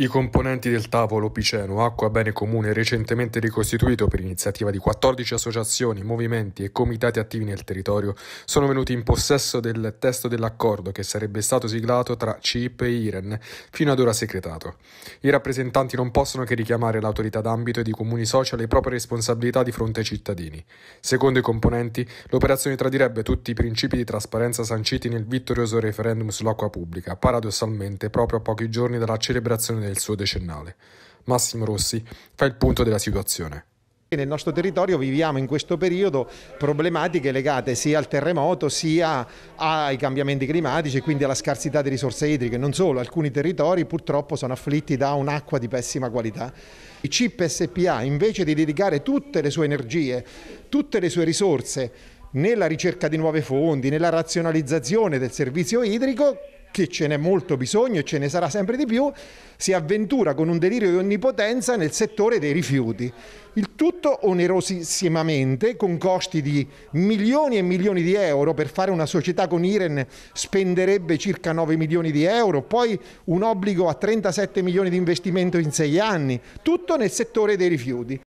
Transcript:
I componenti del tavolo Piceno Acqua Bene Comune, recentemente ricostituito per iniziativa di 14 associazioni, movimenti e comitati attivi nel territorio, sono venuti in possesso del testo dell'accordo che sarebbe stato siglato tra CIP e IREN, fino ad ora segretato. I rappresentanti non possono che richiamare l'autorità d'ambito e di comuni social le proprie responsabilità di fronte ai cittadini. Secondo i componenti, l'operazione tradirebbe tutti i principi di trasparenza sanciti nel vittorioso referendum sull'acqua pubblica, paradossalmente proprio a pochi giorni dalla celebrazione del nel suo decennale. Massimo Rossi fa il punto della situazione. Nel nostro territorio viviamo in questo periodo problematiche legate sia al terremoto sia ai cambiamenti climatici e quindi alla scarsità di risorse idriche. Non solo, alcuni territori purtroppo sono afflitti da un'acqua di pessima qualità. Il CIP SPA invece di dedicare tutte le sue energie, tutte le sue risorse nella ricerca di nuove fondi, nella razionalizzazione del servizio idrico, che ce n'è molto bisogno e ce ne sarà sempre di più, si avventura con un delirio di onnipotenza nel settore dei rifiuti. Il tutto onerosissimamente, con costi di milioni e milioni di euro, per fare una società con Iren spenderebbe circa 9 milioni di euro, poi un obbligo a 37 milioni di investimento in 6 anni, tutto nel settore dei rifiuti.